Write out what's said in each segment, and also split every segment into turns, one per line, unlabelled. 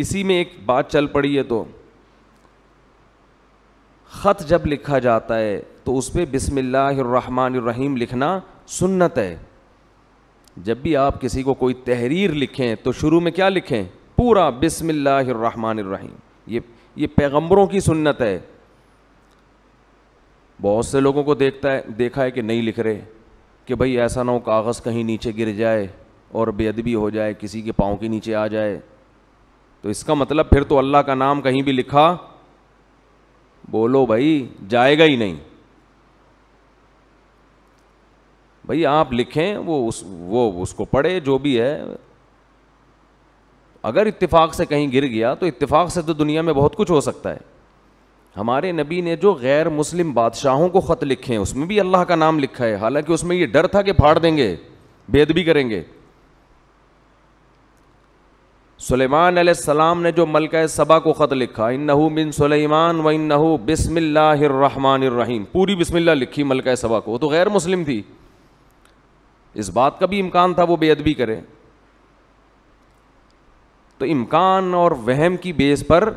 इसी में एक बात चल पड़ी है तो ख़त जब लिखा जाता है तो उस पर बिसमिल्लाम लिखना सुन्नत है जब भी आप किसी को कोई तहरीर लिखें तो शुरू में क्या लिखें पूरा बिसमिल्लाम ये ये पैगम्बरों की सुन्नत है बहुत से लोगों को देखता है देखा है कि नहीं लिख रहे कि भाई ऐसा ना हो कागज़ कहीं नीचे गिर जाए और बेअदबी हो जाए किसी के पाँव के नीचे आ जाए तो इसका मतलब फिर तो अल्लाह का नाम कहीं भी लिखा बोलो भाई जाएगा ही नहीं भाई आप लिखें वो उस वो उसको पढ़े जो भी है अगर इत्तेफाक से कहीं गिर गया तो इत्तेफाक से तो दुनिया में बहुत कुछ हो सकता है हमारे नबी ने जो गैर मुस्लिम बादशाहों को ख़त लिखे हैं उसमें भी अल्लाह का नाम लिखा है हालांकि उसमें ये डर था कि फाड़ देंगे बेदबी करेंगे सुलेमान सलाम ने जो मलक सबा को ख़त लिखा इन नहू बिन सुलेमान व इन नहू बसमिल्लाम पूरी बिसमिल्ला लिखी मलक सबा को तो गैर मुस्लिम थी इस बात का भी इम्कान था वो बेअदबी करे तो इम्कान और वहम की बेस पर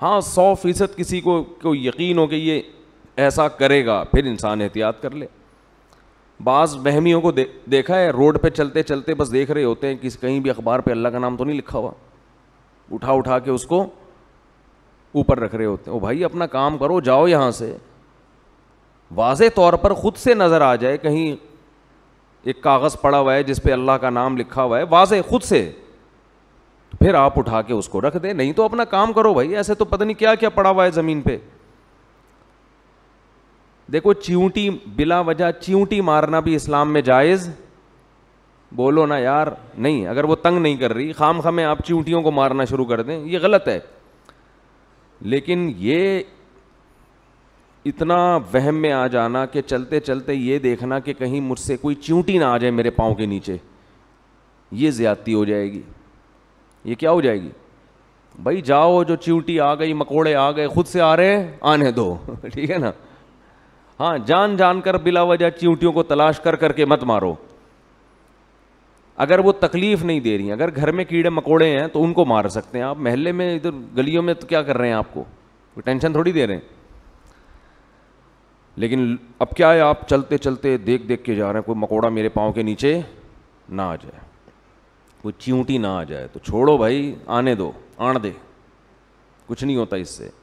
हाँ सौ फीसद किसी को को यकीन हो कि ये ऐसा करेगा फिर इंसान एहतियात कर ले बाज़ वहमियों को दे, देखा है रोड पे चलते चलते बस देख रहे होते हैं कि कहीं भी अखबार पे अल्लाह का नाम तो नहीं लिखा हुआ उठा उठा के उसको ऊपर रख रहे होते हैं ओ भाई अपना काम करो जाओ यहाँ से वाज तौर पर ख़ुद से नज़र आ जाए कहीं एक कागज़ पड़ा हुआ है जिस पे अल्लाह का नाम लिखा हुआ है वाज खुद से तो फिर आप उठा के उसको रख दें नहीं तो अपना काम करो भाई ऐसे तो पता नहीं क्या क्या पड़ा हुआ है ज़मीन पे देखो चिऊटी बिला वजह चिऊटी मारना भी इस्लाम में जायज़ बोलो ना यार नहीं अगर वो तंग नहीं कर रही खाम खामे आप चींटियों को मारना शुरू कर दें ये गलत है लेकिन ये इतना वहम में आ जाना कि चलते चलते ये देखना कि कहीं मुझसे कोई चींटी ना आ जाए मेरे पाँव के नीचे ये ज़्यादती हो जाएगी ये क्या हो जाएगी भाई जाओ जो चींटी आ गई मकोड़े आ गए खुद से आ रहे हैं आने दो ठीक है ना हाँ जान जान कर बिला वजह चींटियों को तलाश कर करके मत मारो अगर वो तकलीफ नहीं दे रही अगर घर में कीड़े मकोड़े हैं तो उनको मार सकते हैं आप महल्ले में इधर गलियों में तो क्या कर रहे हैं आपको टेंशन थोड़ी दे रहे हैं लेकिन अब क्या है आप चलते चलते देख देख के जा रहे हैं कोई मकोड़ा मेरे पाँव के नीचे ना आ जाए कोई चींटी ना आ जाए तो छोड़ो भाई आने दो आण दे कुछ नहीं होता इससे